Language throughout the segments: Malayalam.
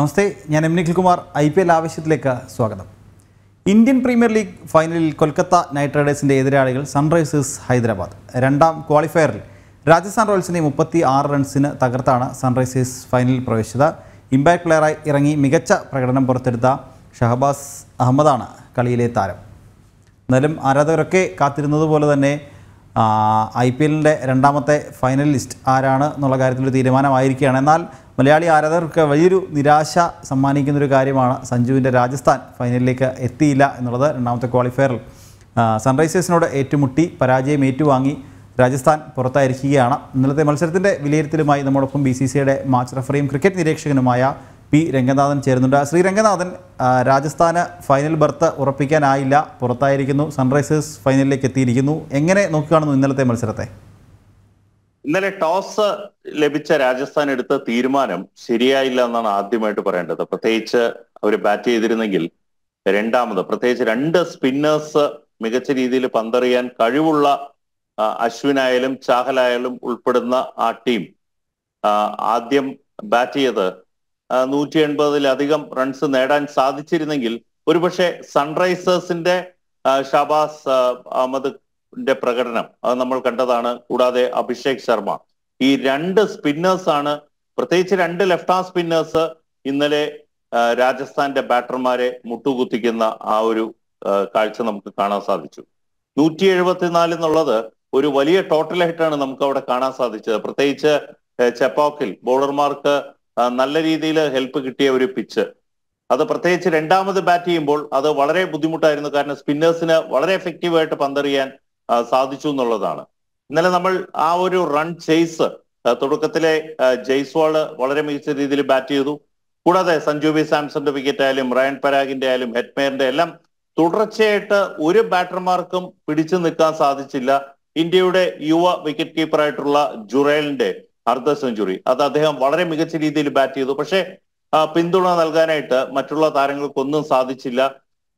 നമസ്തേ ഞാൻ M Nikhilkumar I P L ആവശ്യത്തിലേക്ക് സ്വാഗതം ഇന്ത്യൻ പ്രീമിയർ ലീഗ് ഫൈനലിൽ കൊൽക്കത്ത നൈറ്റ് റൈഡേഴ്സിൻ്റെ എതിരാളികൾ സൺറൈസേഴ്സ് ഹൈദരാബാദ് രണ്ടാം ക്വാളിഫയറിൽ രാജസ്ഥാൻ റോയൽസിനെ മുപ്പത്തി ആറ് റൺസിന് തകർത്താണ് സൺറൈസേഴ്സ് ഫൈനലിൽ പ്രവേശിച്ചത് ഇമ്പാക്ട് പ്ലെയറായി ഇറങ്ങി മികച്ച പ്രകടനം പുറത്തെടുത്ത ഷഹബാസ് അഹമ്മദാണ് കളിയിലെ താരം എന്നാലും ആരാധകരൊക്കെ കാത്തിരുന്നത് പോലെ തന്നെ ഐ പി എല്ലിൻ്റെ രണ്ടാമത്തെ ഫൈനലിസ്റ്റ് ആരാണ് എന്നുള്ള കാര്യത്തിൽ തീരുമാനമായിരിക്കുകയാണ് എന്നാൽ മലയാളി ആരാധകർക്ക് വലിയൊരു നിരാശ സമ്മാനിക്കുന്നൊരു കാര്യമാണ് സഞ്ജുവിൻ്റെ രാജസ്ഥാൻ ഫൈനലിലേക്ക് എത്തിയില്ല എന്നുള്ളത് രണ്ടാമത്തെ ക്വാളിഫയറിൽ സൺറൈസേഴ്സിനോട് ഏറ്റുമുട്ടി പരാജയം ഏറ്റുവാങ്ങി രാജസ്ഥാൻ പുറത്തായിരിക്കുകയാണ് ഇന്നലത്തെ മത്സരത്തിൻ്റെ വിലയിരുത്തലുമായി നമ്മോടൊപ്പം ബി സി സിയുടെ മാച്ച് റഫറിയും ക്രിക്കറ്റ് നിരീക്ഷകനുമായ പി രംഗനാഥൻ ചേരുന്നുണ്ട് ശ്രീ രംഗനാഥൻ രാജസ്ഥാന് ഫൈനൽ ബർത്ത് ഉറപ്പിക്കാനായില്ല പുറത്തായിരിക്കുന്നു സൺറൈസേഴ്സ് ഫൈനലിലേക്ക് എത്തിയിരിക്കുന്നു എങ്ങനെ നോക്കുകയാണെന്നു ഇന്നലത്തെ മത്സരത്തെ ഇന്നലെ ടോസ് ലഭിച്ച രാജസ്ഥാൻ എടുത്ത തീരുമാനം ശരിയായില്ല എന്നാണ് ആദ്യമായിട്ട് പറയേണ്ടത് പ്രത്യേകിച്ച് അവർ ബാറ്റ് ചെയ്തിരുന്നെങ്കിൽ രണ്ടാമത് പ്രത്യേകിച്ച് രണ്ട് സ്പിന്നേഴ്സ് മികച്ച രീതിയിൽ പന്തറിയാൻ കഴിവുള്ള അശ്വിനായാലും ചാഹലായാലും ഉൾപ്പെടുന്ന ആ ടീം ആദ്യം ബാറ്റ് ചെയ്ത് നൂറ്റി എൺപതിലധികം റൺസ് നേടാൻ സാധിച്ചിരുന്നെങ്കിൽ ഒരുപക്ഷെ സൺറൈസേഴ്സിന്റെ ഷാബാസ് അഹമ്മദ് പ്രകടനം അത് നമ്മൾ കണ്ടതാണ് കൂടാതെ അഭിഷേക് ശർമ്മ ഈ രണ്ട് സ്പിന്നേഴ്സാണ് ആണ് പ്രത്യേകിച്ച് രണ്ട് ലെഫ്റ്റ് ആം സ്പിന്നേഴ്സ് ഇന്നലെ രാജസ്ഥാന്റെ ബാറ്റർമാരെ മുട്ടുകുത്തിക്കുന്ന ആ ഒരു കാഴ്ച നമുക്ക് കാണാൻ സാധിച്ചു നൂറ്റി എഴുപത്തിനാല് എന്നുള്ളത് ഒരു വലിയ ടോട്ടലായിട്ടാണ് നമുക്ക് അവിടെ കാണാൻ സാധിച്ചത് പ്രത്യേകിച്ച് ചെപ്പോക്കിൽ ബോളർമാർക്ക് നല്ല രീതിയിൽ ഹെൽപ്പ് കിട്ടിയ ഒരു പിച്ച് അത് പ്രത്യേകിച്ച് രണ്ടാമത് ബാറ്റ് ചെയ്യുമ്പോൾ അത് വളരെ ബുദ്ധിമുട്ടായിരുന്നു കാരണം സ്പിന്നേഴ്സിന് വളരെ എഫക്റ്റീവായിട്ട് പന്തെറിയാൻ സാധിച്ചു എന്നുള്ളതാണ് ഇന്നലെ നമ്മൾ ആ ഒരു റൺ ചേസ് തുടക്കത്തിലെ ജയ്സ്വാൾ വളരെ മികച്ച രീതിയിൽ ബാറ്റ് ചെയ്തു കൂടാതെ സഞ്ജു ബി സാംസന്റെ വിക്കറ്റ് ആയാലും റയൻ പരാഗിന്റെ ആയാലും ഹെറ്റ്മേറിന്റെ എല്ലാം തുടർച്ചയായിട്ട് ഒരു ബാറ്റർമാർക്കും പിടിച്ചു നിൽക്കാൻ സാധിച്ചില്ല ഇന്ത്യയുടെ യുവ വിക്കറ്റ് കീപ്പറായിട്ടുള്ള ജുറേലിന്റെ അർദ്ധ സെഞ്ചുറി അത് അദ്ദേഹം വളരെ മികച്ച രീതിയിൽ ബാറ്റ് ചെയ്തു പക്ഷേ പിന്തുണ നൽകാനായിട്ട് മറ്റുള്ള താരങ്ങൾക്കൊന്നും സാധിച്ചില്ല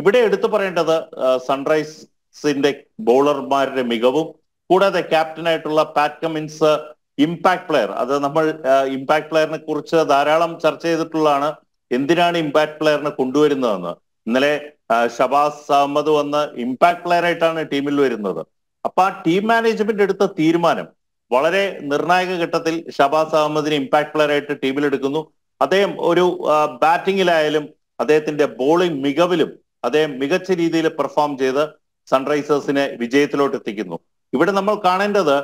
ഇവിടെ എടുത്തു പറയേണ്ടത് സൺറൈസ് കിങ്സിന്റെ ബോളർമാരുടെ മികവും കൂടാതെ ക്യാപ്റ്റനായിട്ടുള്ള പാറ്റ് കമിൻസ് ഇമ്പാക്ട് പ്ലെയർ അത് നമ്മൾ ഇമ്പാക്ട് പ്ലെയറിനെ കുറിച്ച് ധാരാളം ചർച്ച ചെയ്തിട്ടുള്ളതാണ് എന്തിനാണ് ഇമ്പാക്ട് പ്ലെയറിനെ കൊണ്ടുവരുന്നതെന്ന് ഇന്നലെ ഷബാസ് അഹമ്മദ് വന്ന് ഇമ്പാക്ട് പ്ലെയർ ആയിട്ടാണ് ടീമിൽ വരുന്നത് അപ്പൊ ആ ടീം മാനേജ്മെന്റ് എടുത്ത തീരുമാനം വളരെ നിർണായക ഘട്ടത്തിൽ ഷബാസ് അഹമ്മദിനെ ഇമ്പാക്ട് പ്ലെയർ ആയിട്ട് ടീമിൽ എടുക്കുന്നു അദ്ദേഹം ഒരു ബാറ്റിങ്ങിലായാലും അദ്ദേഹത്തിന്റെ ബോളിംഗ് മികവിലും അദ്ദേഹം മികച്ച രീതിയിൽ പെർഫോം ചെയ്ത് സൺറൈസേഴ്സിനെ വിജയത്തിലോട്ട് എത്തിക്കുന്നു ഇവിടെ നമ്മൾ കാണേണ്ടത്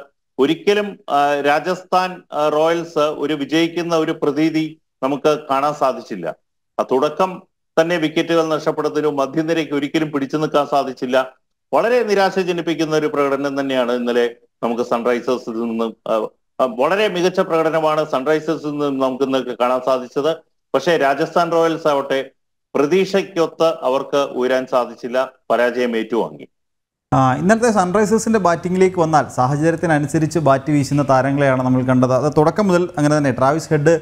ഒരിക്കലും രാജസ്ഥാൻ റോയൽസ് ഒരു വിജയിക്കുന്ന ഒരു പ്രതീതി നമുക്ക് കാണാൻ സാധിച്ചില്ല ആ തുടക്കം തന്നെ വിക്കറ്റുകൾ നഷ്ടപ്പെടുന്നതിനും മധ്യനിരയ്ക്ക് ഒരിക്കലും പിടിച്ചു നിൽക്കാൻ സാധിച്ചില്ല വളരെ നിരാശ ജനിപ്പിക്കുന്ന ഒരു പ്രകടനം തന്നെയാണ് ഇന്നലെ നമുക്ക് സൺറൈസേഴ്സിൽ നിന്നും വളരെ മികച്ച പ്രകടനമാണ് സൺറൈസേഴ്സിൽ നിന്നും നമുക്ക് ഇന്ന് കാണാൻ സാധിച്ചത് പക്ഷേ രാജസ്ഥാൻ റോയൽസ് ആവട്ടെ പ്രതീക്ഷയ്ക്കൊത്ത് അവർക്ക് ഉയരാൻ സാധിച്ചില്ല പരാജയം ഏറ്റുവാങ്ങി ഇന്നലത്തെ സൺറൈസേഴ്സിന്റെ ബാറ്റിംഗിലേക്ക് വന്നാൽ സാഹചര്യത്തിനനുസരിച്ച് ബാറ്റ് വീശുന്ന താരങ്ങളെയാണ് നമ്മൾ കണ്ടത് അത് തുടക്കം മുതൽ അങ്ങനെ തന്നെ ട്രാവിസ് ഹെഡ്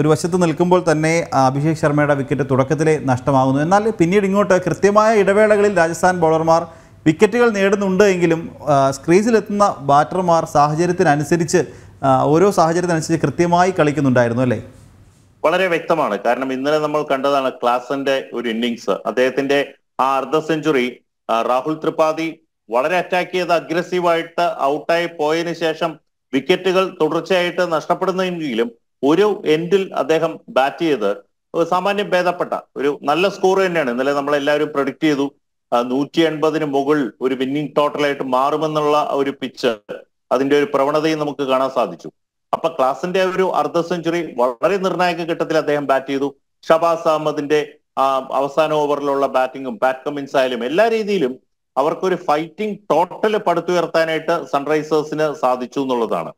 ഒരു വശത്ത് നിൽക്കുമ്പോൾ തന്നെ അഭിഷേക് ശർമ്മയുടെ വിക്കറ്റ് തുടക്കത്തിലെ നഷ്ടമാകുന്നു എന്നാൽ പിന്നീട് ഇങ്ങോട്ട് കൃത്യമായ ഇടവേളകളിൽ രാജസ്ഥാൻ ബൗളർമാർ വിക്കറ്റുകൾ നേടുന്നുണ്ട് എങ്കിലും സ്ക്രീസിലെത്തുന്ന ബാറ്റർമാർ സാഹചര്യത്തിനനുസരിച്ച് ഓരോ സാഹചര്യത്തിനനുസരിച്ച് കൃത്യമായി കളിക്കുന്നുണ്ടായിരുന്നു അല്ലേ വളരെ വ്യക്തമാണ് കാരണം ഇന്നലെ നമ്മൾ കണ്ടതാണ് ക്ലാസിന്റെ ഒരു ഇന്നിങ്സ് അദ്ദേഹത്തിന്റെ ആ അർദ്ധ സെഞ്ചുറി രാഹുൽ ത്രിപാഠി വളരെ അറ്റാക്ക് ചെയ്ത് അഗ്രസീവായിട്ട് ഔട്ടായി പോയതിനു ശേഷം വിക്കറ്റുകൾ തുടർച്ചയായിട്ട് നഷ്ടപ്പെടുന്നെങ്കിലും ഒരു എൻഡിൽ അദ്ദേഹം ബാറ്റ് ചെയ്ത് സാമാന്യം ഭേദപ്പെട്ട ഒരു നല്ല സ്കോർ തന്നെയാണ് ഇന്നലെ നമ്മൾ എല്ലാവരും പ്രൊഡിക്ട് ചെയ്തു നൂറ്റി എൺപതിന് മുകളിൽ ഒരു വിന്നിംഗ് ടോട്ടലായിട്ട് മാറുമെന്നുള്ള ഒരു പിച്ച് അതിന്റെ ഒരു പ്രവണതയും നമുക്ക് കാണാൻ സാധിച്ചു അപ്പൊ ക്ലാസിന്റെ ഒരു അർദ്ധ സെഞ്ചുറി വളരെ നിർണായക ഘട്ടത്തിൽ അദ്ദേഹം ബാറ്റ് ചെയ്തു ഷബാസ് അഹമ്മദിന്റെ അവസാന ഓവറിലുള്ള ബാറ്റിങ്ങും ബാറ്റ് കമ്മിൻസ് ആയാലും എല്ലാ രീതിയിലും അവർക്കൊരു ഫൈറ്റിംഗ് ടോട്ടൽ പടുത്തുയർത്താനായിട്ട് സൺറൈസേഴ്സിന് സാധിച്ചു എന്നുള്ളതാണ്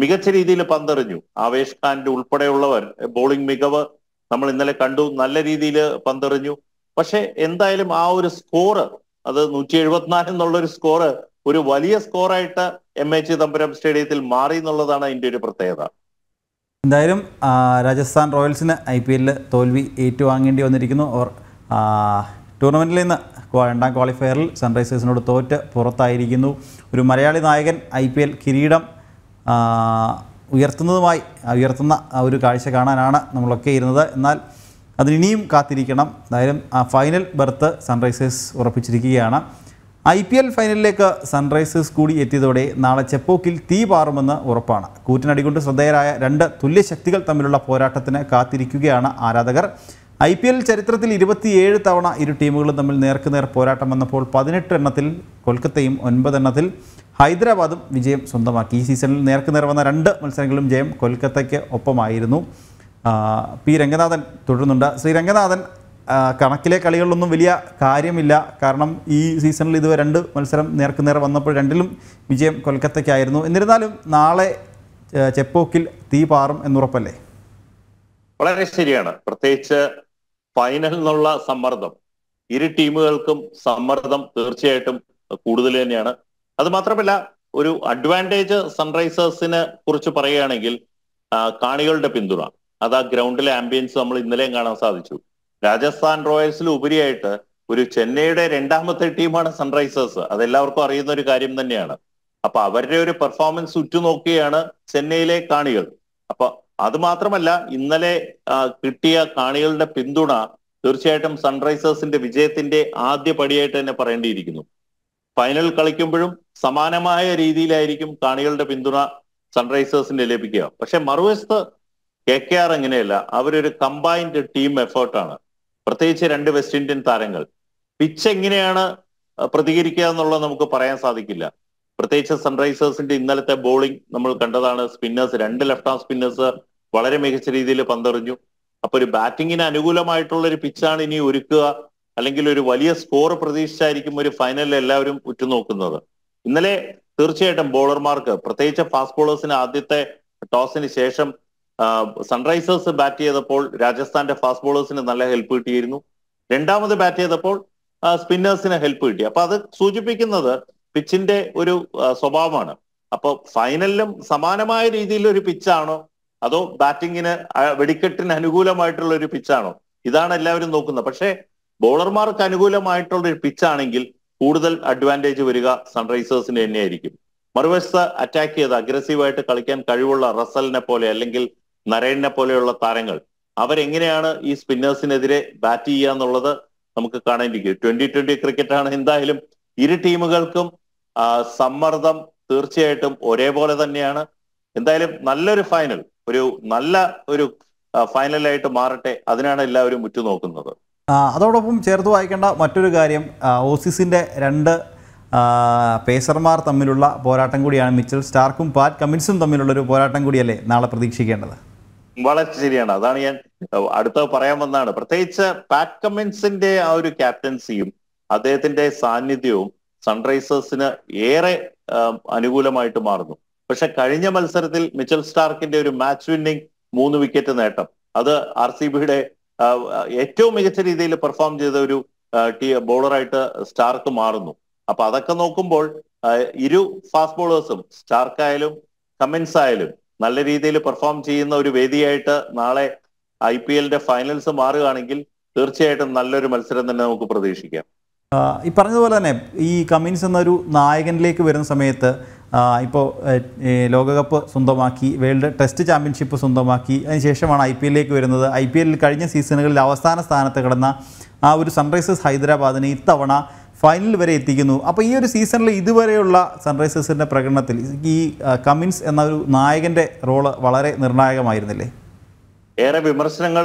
മികച്ച രീതിയിൽ പന്തെറിഞ്ഞു ആവേശ് ഖാന്റെ ഉൾപ്പെടെയുള്ളവർ ബോളിംഗ് മികവ് നമ്മൾ ഇന്നലെ കണ്ടു നല്ല രീതിയിൽ പന്തെറിഞ്ഞു പക്ഷെ എന്തായാലും ആ ഒരു സ്കോറ് അത് നൂറ്റി എഴുപത്തിനാല് എന്നുള്ള ഒരു സ്കോറ് ഒരു വലിയ സ്കോറായിട്ട് എം എ ചിദംബരം സ്റ്റേഡിയത്തിൽ മാറി എന്നുള്ളതാണ് അതിൻ്റെ ഒരു പ്രത്യേകത എന്തായാലും രാജസ്ഥാൻ റോയൽസിന് ഐ പി എല്ലിൽ തോൽവി ഏറ്റുവാങ്ങേണ്ടി വന്നിരിക്കുന്നു അവർ ടൂർണമെൻറ്റിൽ നിന്ന് രണ്ടാം ക്വാളിഫയറിൽ സൺറൈസേഴ്സിനോട് തോറ്റ് പുറത്തായിരിക്കുന്നു ഒരു മലയാളി നായകൻ ഐ പി എൽ കിരീടം ഉയർത്തുന്നതുമായി ഉയർത്തുന്ന ഒരു കാഴ്ച കാണാനാണ് നമ്മളൊക്കെ ഇരുന്നത് എന്നാൽ അതിനിയും കാത്തിരിക്കണം എന്തായാലും ഫൈനൽ ബർത്ത് സൺറൈസേഴ്സ് ഉറപ്പിച്ചിരിക്കുകയാണ് ഐ പി എൽ ഫൈനലിലേക്ക് സൺറൈസേഴ്സ് കൂടി എത്തിയതോടെ നാളെ ചെപ്പോക്കിൽ തീ പാറുമെന്ന് ഉറപ്പാണ് കൂറ്റിനടികൊണ്ട് ശ്രദ്ധേയരായ രണ്ട് തുല്യശക്തികൾ തമ്മിലുള്ള പോരാട്ടത്തിന് കാത്തിരിക്കുകയാണ് ആരാധകർ ഐ പി എൽ ചരിത്രത്തിൽ ഇരുപത്തിയേഴ് തവണ ഇരു ടീമുകളും തമ്മിൽ നേർക്കുനേർ പോരാട്ടം വന്നപ്പോൾ പതിനെട്ട് എണ്ണത്തിൽ കൊൽക്കത്തയും എണ്ണത്തിൽ ഹൈദരാബാദും വിജയം സ്വന്തമാക്കി ഈ സീസണിൽ നേർക്കുനേർ വന്ന രണ്ട് മത്സരങ്ങളും ജയം കൊൽക്കത്തയ്ക്ക് ഒപ്പമായിരുന്നു പി രംഗനാഥൻ തുടരുന്നുണ്ട് ശ്രീ രംഗനാഥൻ കണക്കിലെ കളികളിലൊന്നും വലിയ കാര്യമില്ല കാരണം ഈ സീസണിൽ ഇത് രണ്ട് മത്സരം നേർക്കുനേർ വന്നപ്പോൾ രണ്ടിലും വിജയം കൊൽക്കത്തയ്ക്കായിരുന്നു എന്നിരുന്നാലും നാളെ ചെപ്പോക്കിൽ തീ പാറും എന്നുറപ്പല്ലേ വളരെ ശരിയാണ് പ്രത്യേകിച്ച് ഫൈനൽ എന്നുള്ള സമ്മർദ്ദം ഇരു ടീമുകൾക്കും സമ്മർദ്ദം തീർച്ചയായിട്ടും കൂടുതൽ തന്നെയാണ് അത് മാത്രമല്ല ഒരു അഡ്വാൻറ്റേജ് സൺറൈസേഴ്സിനെ കുറിച്ച് പറയുകയാണെങ്കിൽ കാണികളുടെ പിന്തുണ അത് ആ ഗ്രൗണ്ടിലെ ആംബിയൻസ് നമ്മൾ ഇന്നലെയും കാണാൻ സാധിച്ചു രാജസ്ഥാൻ റോയൽസിൽ ഉപരിയായിട്ട് ഒരു ചെന്നൈയുടെ രണ്ടാമത്തെ ടീമാണ് സൺറൈസേഴ്സ് അതെല്ലാവർക്കും അറിയുന്ന ഒരു കാര്യം തന്നെയാണ് അപ്പൊ അവരുടെ ഒരു പെർഫോമൻസ് ഉറ്റുനോക്കുകയാണ് ചെന്നൈയിലെ കാണികൾ അപ്പൊ അത് മാത്രമല്ല ഇന്നലെ കിട്ടിയ കാണികളുടെ പിന്തുണ തീർച്ചയായിട്ടും സൺറൈസേഴ്സിന്റെ വിജയത്തിന്റെ ആദ്യ പടിയായിട്ട് തന്നെ പറയേണ്ടിയിരിക്കുന്നു ഫൈനൽ കളിക്കുമ്പോഴും സമാനമായ രീതിയിലായിരിക്കും കാണികളുടെ പിന്തുണ സൺറൈസേഴ്സിന്റെ ലഭിക്കുക പക്ഷെ മറുവശത്ത് കെ കെ ആർ എങ്ങനെയല്ല അവരൊരു കമ്പൈൻഡ് ടീം എഫേർട്ടാണ് പ്രത്യേകിച്ച് രണ്ട് വെസ്റ്റ് ഇന്ത്യൻ താരങ്ങൾ പിച്ച് എങ്ങനെയാണ് പ്രതികരിക്കുക എന്നുള്ളത് നമുക്ക് പറയാൻ സാധിക്കില്ല പ്രത്യേകിച്ച് സൺറൈസേഴ്സിന്റെ ഇന്നലത്തെ ബോളിംഗ് നമ്മൾ കണ്ടതാണ് സ്പിന്നേഴ്സ് രണ്ട് ലെഫ്റ്റ് ആം സ്പിന്നേഴ്സ് വളരെ മികച്ച രീതിയിൽ പന്തെറിഞ്ഞു അപ്പൊ ഒരു ബാറ്റിങ്ങിന് അനുകൂലമായിട്ടുള്ള ഒരു പിച്ചാണ് ഇനി ഒരുക്കുക അല്ലെങ്കിൽ ഒരു വലിയ സ്കോർ പ്രതീക്ഷിച്ചായിരിക്കും ഒരു ഫൈനലിൽ എല്ലാവരും ഉറ്റുനോക്കുന്നത് ഇന്നലെ തീർച്ചയായിട്ടും ബോളർമാർക്ക് പ്രത്യേകിച്ച് ഫാസ്റ്റ് ബോളേഴ്സിന് ആദ്യത്തെ ടോസിന് ശേഷം സൺറൈസേഴ്സ് ബാറ്റ് ചെയ്തപ്പോൾ രാജസ്ഥാന്റെ ഫാസ്റ്റ് ബോളേഴ്സിന് നല്ല ഹെൽപ്പ് കിട്ടിയിരുന്നു രണ്ടാമത് ബാറ്റ് ചെയ്തപ്പോൾ സ്പിന്നേഴ്സിന് ഹെൽപ്പ് കിട്ടി അപ്പൊ അത് സൂചിപ്പിക്കുന്നത് പിച്ചിന്റെ ഒരു സ്വഭാവമാണ് അപ്പൊ ഫൈനലിലും സമാനമായ രീതിയിൽ ഒരു പിച്ചാണോ അതോ ബാറ്റിങ്ങിന് വെടിക്കെട്ടിന് അനുകൂലമായിട്ടുള്ള ഒരു പിച്ചാണോ ഇതാണ് എല്ലാവരും നോക്കുന്നത് പക്ഷേ ബോളർമാർക്ക് അനുകൂലമായിട്ടുള്ള ഒരു പിച്ചാണെങ്കിൽ കൂടുതൽ അഡ്വാൻറ്റേജ് വരിക സൺറൈസേഴ്സിന് തന്നെയായിരിക്കും മറുവശത്ത് അറ്റാക്ക് ചെയ്ത് അഗ്രസീവായിട്ട് കളിക്കാൻ കഴിവുള്ള റസലിനെ പോലെ അല്ലെങ്കിൽ നരേനെ പോലെയുള്ള താരങ്ങൾ അവരെങ്ങനെയാണ് ഈ സ്പിന്നേഴ്സിനെതിരെ ബാറ്റ് ചെയ്യുക എന്നുള്ളത് നമുക്ക് കാണേണ്ടിരിക്കും ട്വന്റി ട്വന്റി ക്രിക്കറ്റാണ് എന്തായാലും ഇരു ടീമുകൾക്കും സമ്മർദ്ദം തീർച്ചയായിട്ടും ഒരേപോലെ തന്നെയാണ് എന്തായാലും നല്ലൊരു ഫൈനൽ ഒരു നല്ല ഒരു ഫൈനലായിട്ട് മാറട്ടെ അതിനാണ് എല്ലാവരും ഉറ്റുനോക്കുന്നത് അതോടൊപ്പം ചേർത്ത് വായിക്കേണ്ട മറ്റൊരു കാര്യം ഓസിസിൻ്റെ രണ്ട് പേസർമാർ തമ്മിലുള്ള പോരാട്ടം കൂടിയാണ് മിച്ചൽ സ്റ്റാർക്കും പാറ്റ് കമ്മിൻസും തമ്മിലുള്ള ഒരു പോരാട്ടം കൂടിയല്ലേ നാളെ പ്രതീക്ഷിക്കേണ്ടത് വളരെ ശരിയാണ് അതാണ് ഞാൻ അടുത്ത പറയാൻ വന്നതാണ് പ്രത്യേകിച്ച് പാറ്റ് കമ്മിൻസിന്റെ ആ ഒരു ക്യാപ്റ്റൻസിയും അദ്ദേഹത്തിന്റെ സാന്നിധ്യവും സൺറൈസേഴ്സിന് ഏറെ അനുകൂലമായിട്ട് മാറുന്നു പക്ഷെ കഴിഞ്ഞ മത്സരത്തിൽ മിച്ചൽ സ്റ്റാർക്കിന്റെ ഒരു മാച്ച് വിന്നിംഗ് മൂന്ന് വിക്കറ്റ് നേട്ടം അത് ആർ സി ബിയുടെ ഏറ്റവും മികച്ച രീതിയിൽ പെർഫോം ചെയ്ത ഒരു ബോളറായിട്ട് സ്റ്റാർക്ക് മാറുന്നു അപ്പൊ അതൊക്കെ നോക്കുമ്പോൾ ഇരു ഫാസ്റ്റ് ബോളേഴ്സും സ്റ്റാർക്ക് കമ്മിൻസ് ആയാലും നല്ല രീതിയിൽ പെർഫോം ചെയ്യുന്ന ഒരു വേദിയായിട്ട് നാളെ ഐ പി എല്ലിന്റെ ഫൈനൽസ് മാറുകയാണെങ്കിൽ തീർച്ചയായിട്ടും നല്ലൊരു മത്സരം തന്നെ നമുക്ക് പ്രതീക്ഷിക്കാം ഈ പറഞ്ഞതുപോലെ തന്നെ ഈ കമ്മിൻസ് എന്നൊരു നായകനിലേക്ക് വരുന്ന സമയത്ത് ഇപ്പോൾ ലോകകപ്പ് സ്വന്തമാക്കി വേൾഡ് ടെസ്റ്റ് ചാമ്പ്യൻഷിപ്പ് സ്വന്തമാക്കി അതിനുശേഷമാണ് ഐ പി എല്ലിലേക്ക് വരുന്നത് ഐ പി എല്ലിൽ കഴിഞ്ഞ സീസണുകളിൽ അവസാന സ്ഥാനത്ത് കിടന്ന ആ ഒരു സൺറൈസേഴ്സ് ഹൈദരാബാദിനെ ഇത്തവണ ഫൈനൽ വരെ എത്തിക്കുന്നു അപ്പോൾ ഈ ഒരു സീസണിൽ ഇതുവരെയുള്ള സൺറൈസേഴ്സിൻ്റെ പ്രകടനത്തിൽ ഈ കമിൻസ് എന്ന ഒരു നായകൻ്റെ റോള് വളരെ നിർണായകമായിരുന്നില്ലേ ഏറെ വിമർശനങ്ങൾ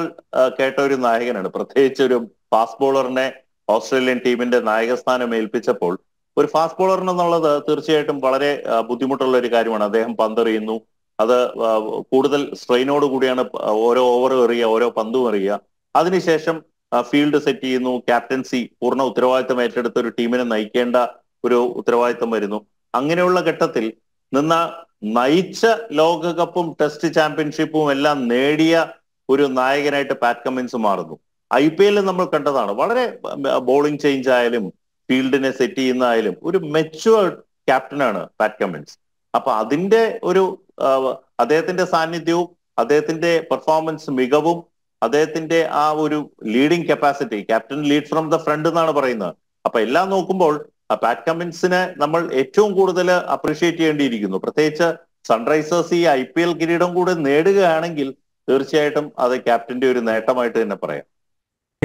കേട്ട ഒരു നായകനാണ് പ്രത്യേകിച്ച് ഒരു ഫാസ്റ്റ് ബോളറിനെ ഓസ്ട്രേലിയൻ ടീമിന്റെ നായകസ്ഥാനം ഏൽപ്പിച്ചപ്പോൾ ഒരു ഫാസ്റ്റ് ബോളർ എന്നുള്ളത് തീർച്ചയായിട്ടും വളരെ ബുദ്ധിമുട്ടുള്ള ഒരു കാര്യമാണ് അദ്ദേഹം പന്തെറിയുന്നു അത് കൂടുതൽ സ്ട്രെയിനോട് കൂടിയാണ് ഓരോ ഓവറും എറിയുക ഓരോ പന്തും എറിയുക അതിനുശേഷം ഫീൽഡ് സെറ്റ് ചെയ്യുന്നു ക്യാപ്റ്റൻസി പൂർണ്ണ ഉത്തരവാദിത്തം ഏറ്റെടുത്ത ഒരു ടീമിനെ നയിക്കേണ്ട ഒരു ഉത്തരവാദിത്തം വരുന്നു അങ്ങനെയുള്ള ഘട്ടത്തിൽ നിന്ന നയിച്ച ലോകകപ്പും ടെസ്റ്റ് ചാമ്പ്യൻഷിപ്പും എല്ലാം നേടിയ ഒരു നായകനായിട്ട് പാറ്റ് കമ്മിൻസ് മാറുന്നു ഐ പി എല്ലിൽ നമ്മൾ കണ്ടതാണ് വളരെ ബോളിംഗ് ചേഞ്ച് ആയാലും ഫീൽഡിനെ സെറ്റ് ചെയ്യുന്നതായാലും ഒരു മെച്ചുവർ ക്യാപ്റ്റനാണ് പാറ്റ് കമ്മിൻസ് അപ്പൊ അതിന്റെ ഒരു അദ്ദേഹത്തിന്റെ സാന്നിധ്യവും അദ്ദേഹത്തിന്റെ പെർഫോമൻസ് മികവും അദ്ദേഹത്തിന്റെ ആ ഒരു leading capacity captain lead from the front എന്നാണ് പറയുന്നത് അപ്പൊ എല്ലാം നോക്കുമ്പോൾ പാറ്റ് കമ്മിൻസിനെ നമ്മൾ ഏറ്റവും കൂടുതൽ അപ്രീഷിയേറ്റ് ചെയ്യേണ്ടിയിരിക്കുന്നു പ്രത്യേകിച്ച് സൺറൈസേഴ്സ് ഈ ഐ പി എൽ കിരീടം കൂടെ നേടുകയാണെങ്കിൽ തീർച്ചയായിട്ടും അത് ക്യാപ്റ്റന്റെ ഒരു നേട്ടമായിട്ട് തന്നെ പറയാം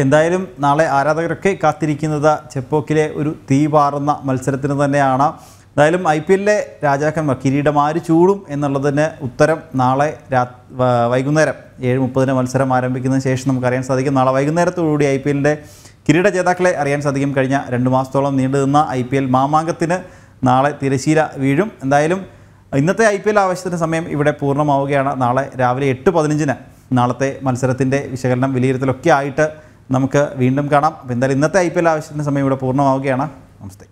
എന്തായാലും നാളെ ആരാധകരൊക്കെ കാത്തിരിക്കുന്നത് ചെപ്പോക്കിലെ ഒരു തീ പാറുന്ന മത്സരത്തിന് തന്നെയാണ് എന്തായാലും ഐ പി എല്ലിലെ രാജാക്കന്മാർ കിരീടമാര് ചൂടും എന്നുള്ളതിന് ഉത്തരം നാളെ രാ വൈകുന്നേരം ഏഴ് മുപ്പതിന് മത്സരം ആരംഭിക്കുന്നതിന് ശേഷം നമുക്ക് അറിയാൻ സാധിക്കും നാളെ വൈകുന്നേരത്തോടുകൂടി ഐ പി എല്ലിൻ്റെ കിരീട ജേതാക്കളെ അറിയാൻ സാധിക്കും കഴിഞ്ഞ രണ്ട് മാസത്തോളം നീണ്ടു നിന്ന ഐ പി എൽ മാമാങ്കത്തിന് നാളെ തിരശീല വീഴും എന്തായാലും ഇന്നത്തെ ഐ പി എൽ ആവശ്യത്തിന് സമയം ഇവിടെ പൂർണ്ണമാവുകയാണ് നാളെ രാവിലെ എട്ട് പതിനഞ്ചിന് നാളത്തെ മത്സരത്തിൻ്റെ വിശകലനം വിലയിരുത്തലൊക്കെ ആയിട്ട് നമുക്ക് വീണ്ടും കാണാം അപ്പോൾ എന്തായാലും ഇന്നത്തെ ഐ പി എൽ ആവശ്യത്തിൻ്റെ സമയം ഇവിടെ പൂർണ്ണമാവുകയാണ് നമസ്തേ